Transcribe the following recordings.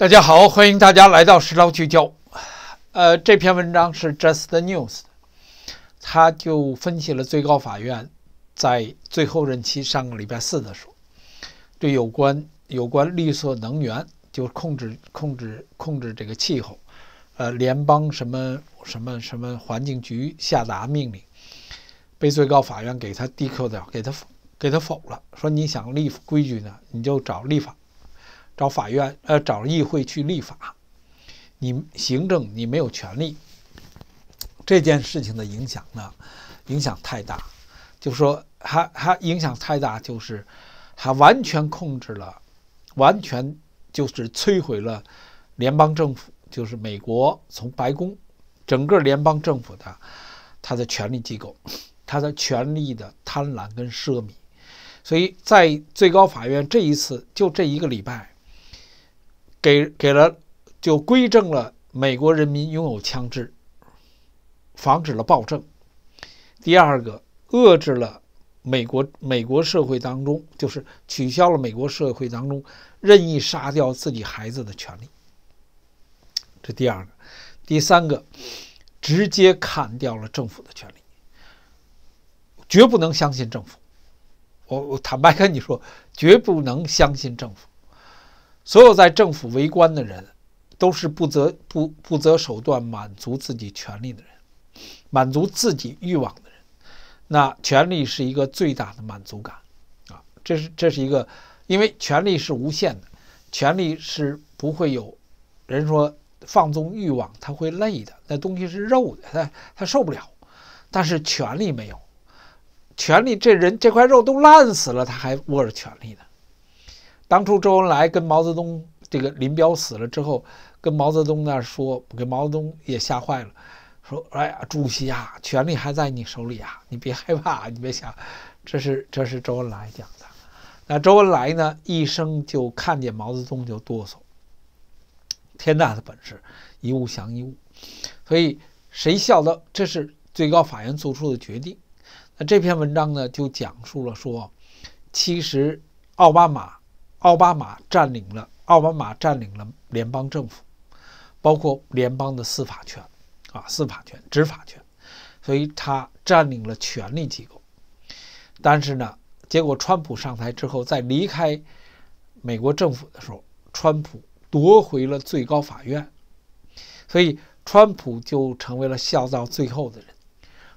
大家好，欢迎大家来到时事聚焦。呃，这篇文章是 Just News，他就分析了最高法院在最后任期上个礼拜四的时候，对有关有关绿色能源就控制控制控制这个气候，呃，联邦什么什么什么环境局下达命令，被最高法院给他 DQ 掉，给他给他否了，说你想立规矩呢，你就找立法。找法院，呃，找议会去立法，你行政你没有权利。这件事情的影响呢，影响太大，就说还还影响太大，就是还完全控制了，完全就是摧毁了联邦政府，就是美国从白宫，整个联邦政府的他的权力机构，他的权力的贪婪跟奢靡，所以在最高法院这一次就这一个礼拜。给给了就规正了美国人民拥有枪支，防止了暴政。第二个，遏制了美国美国社会当中，就是取消了美国社会当中任意杀掉自己孩子的权利。这第二个，第三个，直接砍掉了政府的权利，绝不能相信政府。我我坦白跟你说，绝不能相信政府。所有在政府为官的人，都是不择不不择手段满足自己权利的人，满足自己欲望的人。那权力是一个最大的满足感，啊，这是这是一个，因为权力是无限的，权力是不会有。人说放纵欲望，他会累的，那东西是肉的，他他受不了。但是权力没有，权力这人这块肉都烂死了，他还握着权力呢。当初周恩来跟毛泽东，这个林彪死了之后，跟毛泽东那说，给毛泽东也吓坏了，说：“哎呀，主席啊，权力还在你手里啊，你别害怕，你别想。”这是这是周恩来讲的。那周恩来呢，一生就看见毛泽东就哆嗦。天大的本事，一物降一物。所以谁笑的？这是最高法院做出的决定。那这篇文章呢，就讲述了说，其实奥巴马。奥巴马占领了，奥巴马占领了联邦政府，包括联邦的司法权，啊，司法权、执法权，所以他占领了权力机构。但是呢，结果川普上台之后，在离开美国政府的时候，川普夺回了最高法院，所以川普就成为了笑到最后的人。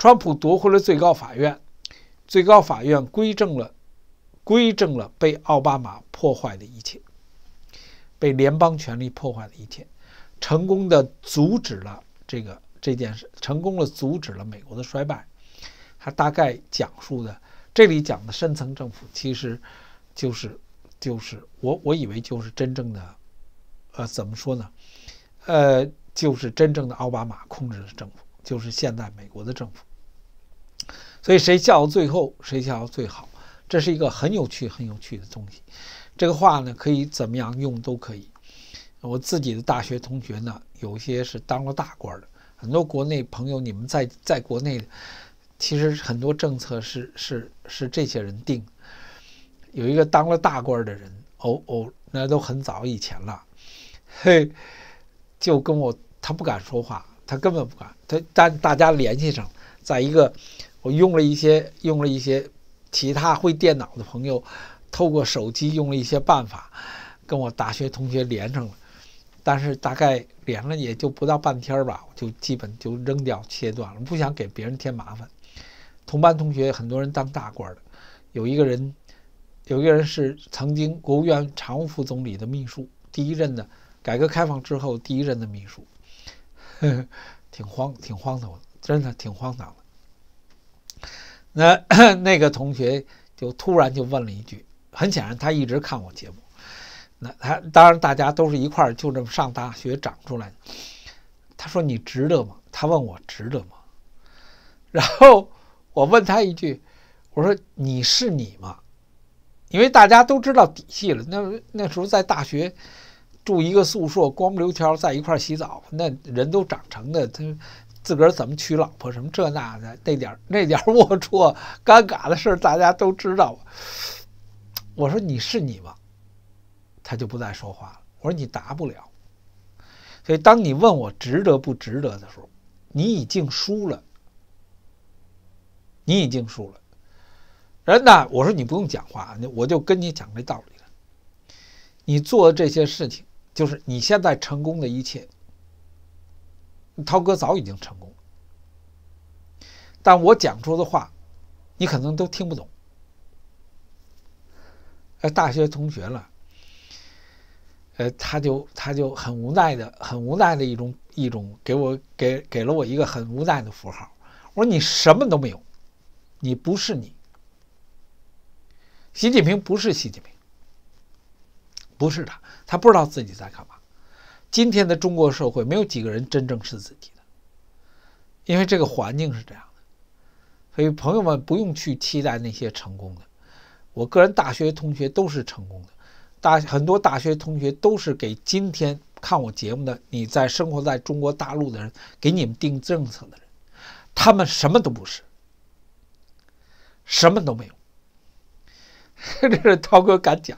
川普夺回了最高法院，最高法院归正了。归正了被奥巴马破坏的一切，被联邦权力破坏的一切，成功的阻止了这个这件事，成功的阻止了美国的衰败。他大概讲述的，这里讲的深层政府，其实就是就是我我以为就是真正的，呃，怎么说呢？呃，就是真正的奥巴马控制的政府，就是现在美国的政府。所以谁笑到最后，谁笑最好。这是一个很有趣、很有趣的东西。这个话呢，可以怎么样用都可以。我自己的大学同学呢，有些是当了大官的，很多国内朋友。你们在在国内，其实很多政策是是是这些人定有一个当了大官的人，哦哦，那都很早以前了，嘿，就跟我他不敢说话，他根本不敢。他但大家联系上，在一个我用了一些用了一些。其他会电脑的朋友，透过手机用了一些办法，跟我大学同学连上了，但是大概连了也就不到半天吧，就基本就扔掉切断了，不想给别人添麻烦。同班同学很多人当大官的，有一个人，有一个人是曾经国务院常务副总理的秘书，第一任的，改革开放之后第一任的秘书，呵 呵挺荒挺荒唐的，真的挺荒唐的。那 那个同学就突然就问了一句，很显然他一直看我节目。那他当然大家都是一块儿就这么上大学长出来的。他说：“你值得吗？”他问我：“值得吗？”然后我问他一句：“我说你是你吗？”因为大家都知道底细了。那那时候在大学住一个宿舍，光不溜条在一块洗澡，那人都长成的他。自个儿怎么娶老婆，什么这那的那点那点龌龊尴尬的事儿，大家都知道。我说你是你吗？他就不再说话了。我说你答不了。所以当你问我值得不值得的时候，你已经输了。你已经输了。人呢？我说你不用讲话，我就跟你讲这道理了。你做的这些事情，就是你现在成功的一切。涛哥早已经成功，但我讲出的话，你可能都听不懂。呃，大学同学了，呃，他就他就很无奈的、很无奈的一种一种，给我给给了我一个很无奈的符号。我说你什么都没有，你不是你，习近平不是习近平，不是他，他不知道自己在干嘛。今天的中国社会，没有几个人真正是自己的，因为这个环境是这样的，所以朋友们不用去期待那些成功的。我个人大学同学都是成功的，大很多大学同学都是给今天看我节目的你在生活在中国大陆的人，给你们定政策的人，他们什么都不是，什么都没有。这是涛哥敢讲，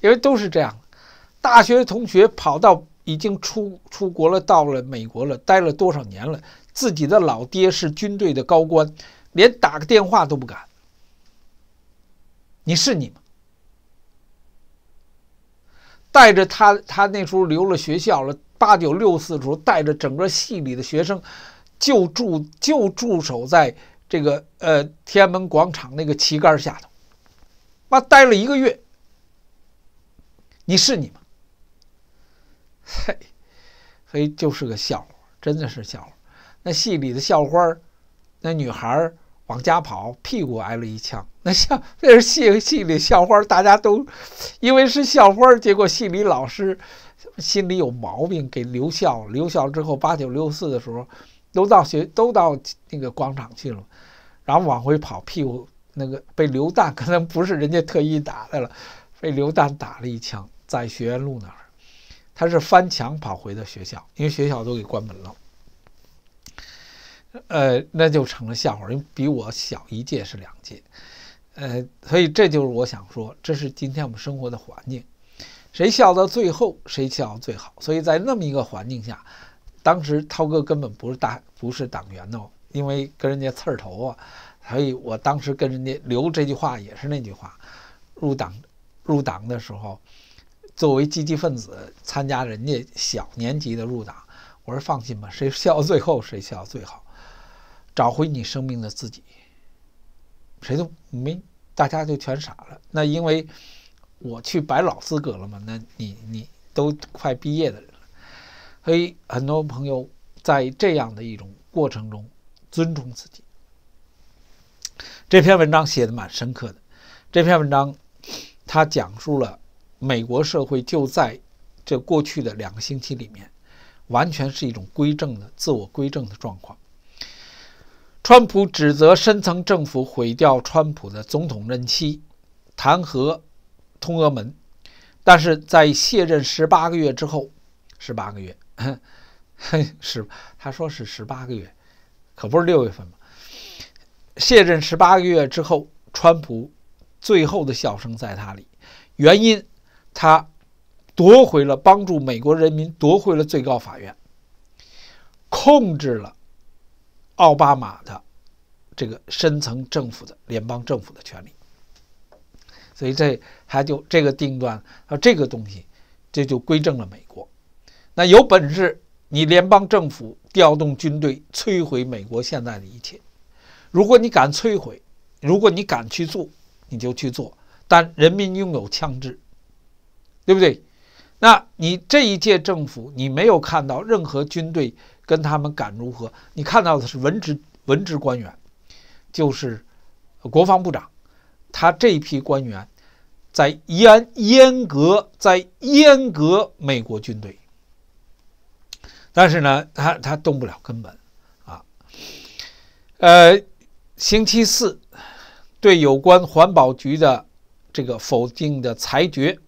因为都是这样的，大学同学跑到。已经出出国了，到了美国了，待了多少年了？自己的老爹是军队的高官，连打个电话都不敢。你是你吗？带着他，他那时候留了学校了，八九六四的时候，带着整个系里的学生，就驻就驻守在这个呃天安门广场那个旗杆下头，妈待了一个月。你是你吗？嘿，嘿，就是个笑话，真的是笑话。那戏里的校花儿，那女孩儿往家跑，屁股挨了一枪。那校 那是戏戏里校花，大家都因为是校花，结果戏里老师心里有毛病，给留校。留校之后，八九六四的时候，都到学都到那个广场去了，然后往回跑，屁股那个被榴弹可能不是人家特意打的了，被榴弹打了一枪，在学院路那儿。他是翻墙跑回的学校，因为学校都给关门了。呃，那就成了笑话，因为比我小一届是两届，呃，所以这就是我想说，这是今天我们生活的环境，谁笑到最后谁笑最好。所以在那么一个环境下，当时涛哥根本不是大不是党员哦，因为跟人家刺儿头啊，所以我当时跟人家留这句话也是那句话，入党入党的时候。作为积极分子参加人家小年级的入党，我说放心吧，谁笑到最后谁笑最好，找回你生命的自己。谁都没，大家就全傻了。那因为我去摆老资格了嘛，那你你都快毕业的人了，所以很多朋友在这样的一种过程中尊重自己。这篇文章写的蛮深刻的，这篇文章它讲述了。美国社会就在这过去的两个星期里面，完全是一种归正的自我归正的状况。川普指责深层政府毁掉川普的总统任期，弹劾通俄门，但是在卸任十八个月之后，十八个月，是 他说是十八个月，可不是六月份吗？卸任十八个月之后，川普最后的笑声在他里？原因？他夺回了，帮助美国人民夺回了最高法院，控制了奥巴马的这个深层政府的联邦政府的权利。所以这还就这个定段和这个东西，这就归正了美国。那有本事你联邦政府调动军队摧毁美国现在的一切，如果你敢摧毁，如果你敢去做，你就去做。但人民拥有枪支。对不对？那你这一届政府，你没有看到任何军队跟他们敢如何？你看到的是文职文职官员，就是国防部长，他这批官员在阉阉割，在阉割美国军队。但是呢，他他动不了根本啊。呃，星期四对有关环保局的这个否定的裁决。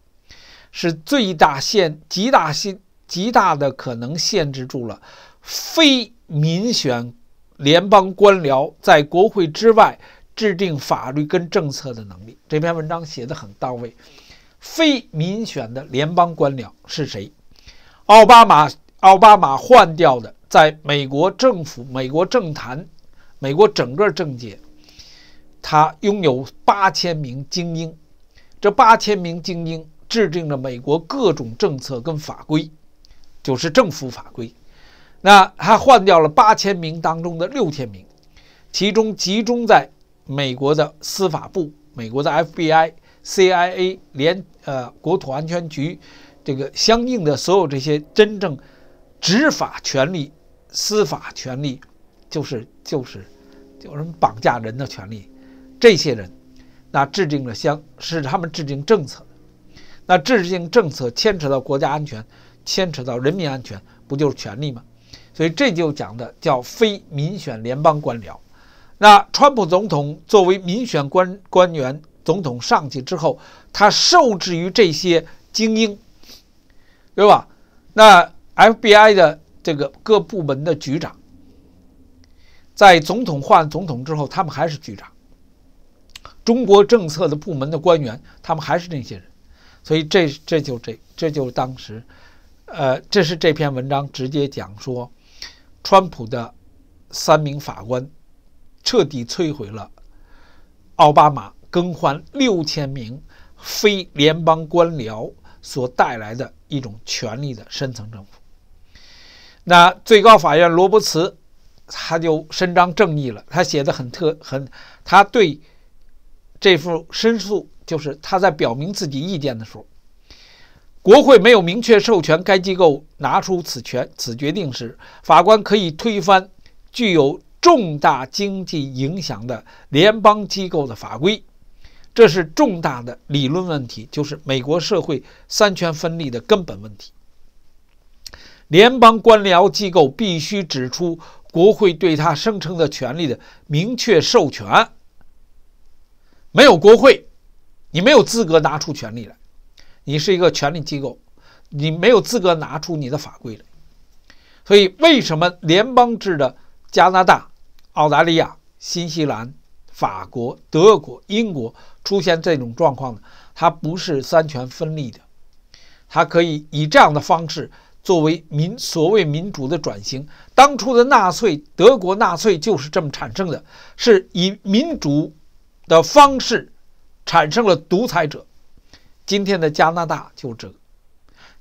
是最大限、极大限、极大的可能限制住了非民选联邦官僚在国会之外制定法律跟政策的能力。这篇文章写的很到位。非民选的联邦官僚是谁？奥巴马奥巴马换掉的，在美国政府、美国政坛、美国整个政界，他拥有八千名精英。这八千名精英。制定了美国各种政策跟法规，就是政府法规。那还换掉了八千名当中的六千名，其中集中在美国的司法部、美国的 FBI、CIA、连呃国土安全局，这个相应的所有这些真正执法权利、司法权利，就是就是就么绑架人的权利。这些人，那制定了相是他们制定政策。那制定政策牵扯到国家安全，牵扯到人民安全，不就是权利吗？所以这就讲的叫非民选联邦官僚。那川普总统作为民选官官员，总统上去之后，他受制于这些精英，对吧？那 FBI 的这个各部门的局长，在总统换总统之后，他们还是局长。中国政策的部门的官员，他们还是那些人。所以这这就这这就当时，呃，这是这篇文章直接讲说，川普的三名法官彻底摧毁了奥巴马更换六千名非联邦官僚所带来的一种权力的深层政府。那最高法院罗伯茨他就伸张正义了，他写的很特很，他对这副申诉。就是他在表明自己意见的时候，国会没有明确授权该机构拿出此权此决定时，法官可以推翻具有重大经济影响的联邦机构的法规。这是重大的理论问题，就是美国社会三权分立的根本问题。联邦官僚机构必须指出，国会对他声称的权利的明确授权，没有国会。你没有资格拿出权力来，你是一个权力机构，你没有资格拿出你的法规来。所以，为什么联邦制的加拿大、澳大利亚、新西兰、法国、德国、英国出现这种状况呢？它不是三权分立的，它可以以这样的方式作为民所谓民主的转型。当初的纳粹德国纳粹就是这么产生的，是以民主的方式。产生了独裁者，今天的加拿大就这。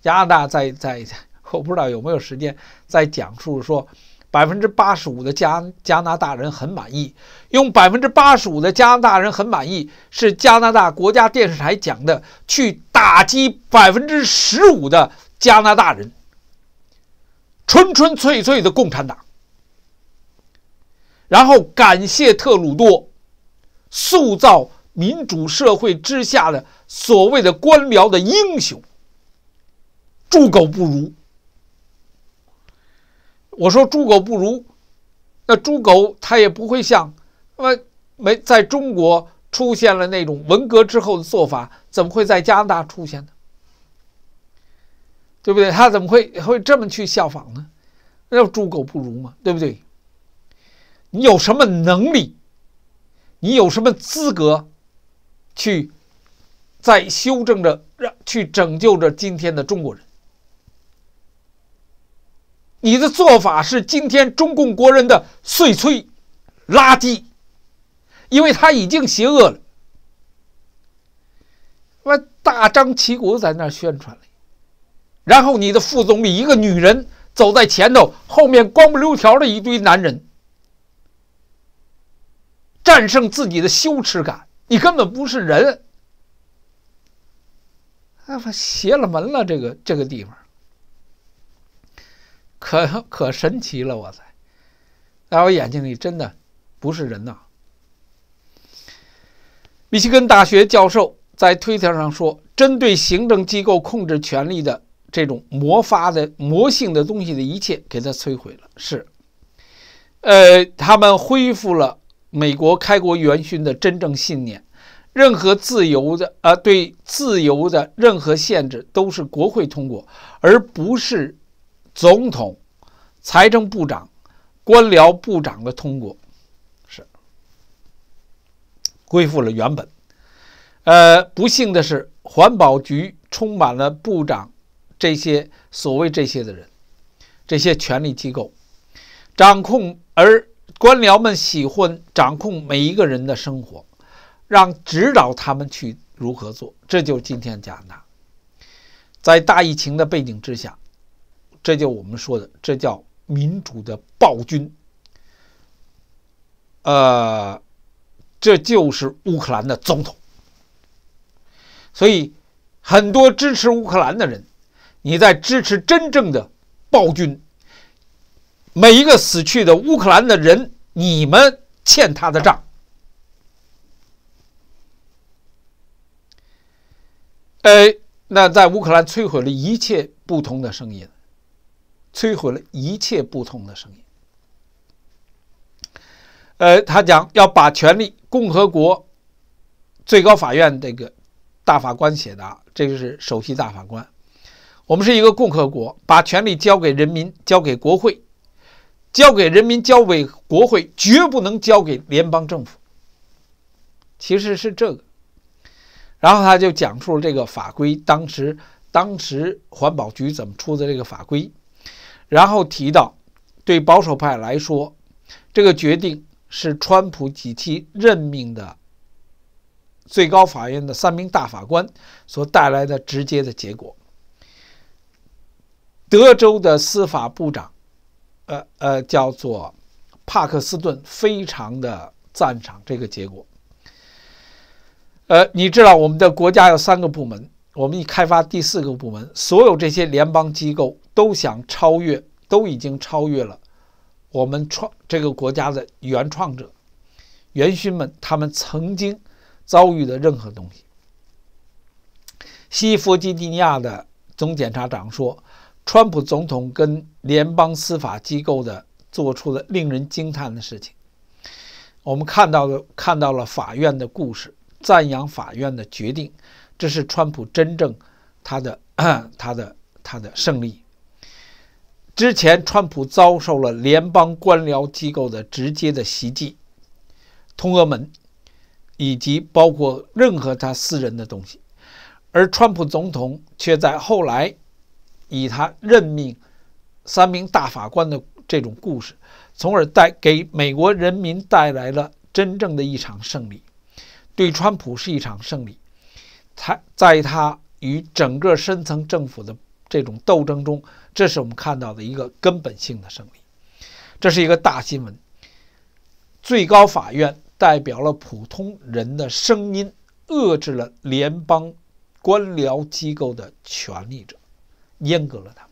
加拿大在在，我不知道有没有时间在讲述说，百分之八十五的加加拿大人很满意，用百分之八十五的加拿大人很满意是加拿大国家电视台讲的，去打击百分之十五的加拿大人，纯纯粹粹的共产党。然后感谢特鲁多，塑造。民主社会之下的所谓的官僚的英雄，猪狗不如。我说猪狗不如，那猪狗它也不会像，呃，没在中国出现了那种文革之后的做法，怎么会在加拿大出现呢？对不对？他怎么会会这么去效仿呢？那叫猪狗不如嘛，对不对？你有什么能力？你有什么资格？去，在修正着，让去拯救着今天的中国人。你的做法是今天中共国人的碎催垃圾，因为他已经邪恶了。我大张旗鼓在那宣传了，然后你的副总理一个女人走在前头，后面光不溜条的一堆男人，战胜自己的羞耻感。你根本不是人，我邪了门了！这个这个地方，可可神奇了！我在，在我眼睛里，真的不是人呐。密歇根大学教授在推特上说：“针对行政机构控制权力的这种魔法的魔性的东西的一切，给它摧毁了。”是，呃，他们恢复了。美国开国元勋的真正信念：任何自由的啊，对自由的任何限制都是国会通过，而不是总统、财政部长、官僚部长的通过，是恢复了原本。呃，不幸的是，环保局充满了部长这些所谓这些的人，这些权力机构掌控而。官僚们喜欢掌控每一个人的生活，让指导他们去如何做。这就是今天讲的，在大疫情的背景之下，这就我们说的，这叫民主的暴君。呃，这就是乌克兰的总统。所以，很多支持乌克兰的人，你在支持真正的暴君。每一个死去的乌克兰的人，你们欠他的账。哎，那在乌克兰摧毁了一切不同的声音，摧毁了一切不同的声音。呃，他讲要把权力共和国最高法院这个大法官写的，这个是首席大法官。我们是一个共和国，把权力交给人民，交给国会。交给人民，交给国会，绝不能交给联邦政府。其实是这个，然后他就讲述了这个法规，当时当时环保局怎么出的这个法规，然后提到对保守派来说，这个决定是川普及其任命的最高法院的三名大法官所带来的直接的结果。德州的司法部长。呃呃，叫做帕克斯顿，非常的赞赏这个结果。呃，你知道我们的国家有三个部门，我们一开发第四个部门，所有这些联邦机构都想超越，都已经超越了我们创这个国家的原创者、元勋们他们曾经遭遇的任何东西。西弗吉尼亚的总检察长说。川普总统跟联邦司法机构的做出了令人惊叹的事情，我们看到了看到了法院的故事，赞扬法院的决定，这是川普真正他的 他的他的胜利。之前川普遭受了联邦官僚机构的直接的袭击，通俄门，以及包括任何他私人的东西，而川普总统却在后来。以他任命三名大法官的这种故事，从而带给美国人民带来了真正的一场胜利，对川普是一场胜利。他在他与整个深层政府的这种斗争中，这是我们看到的一个根本性的胜利。这是一个大新闻。最高法院代表了普通人的声音，遏制了联邦官僚机构的权力者。阉割了他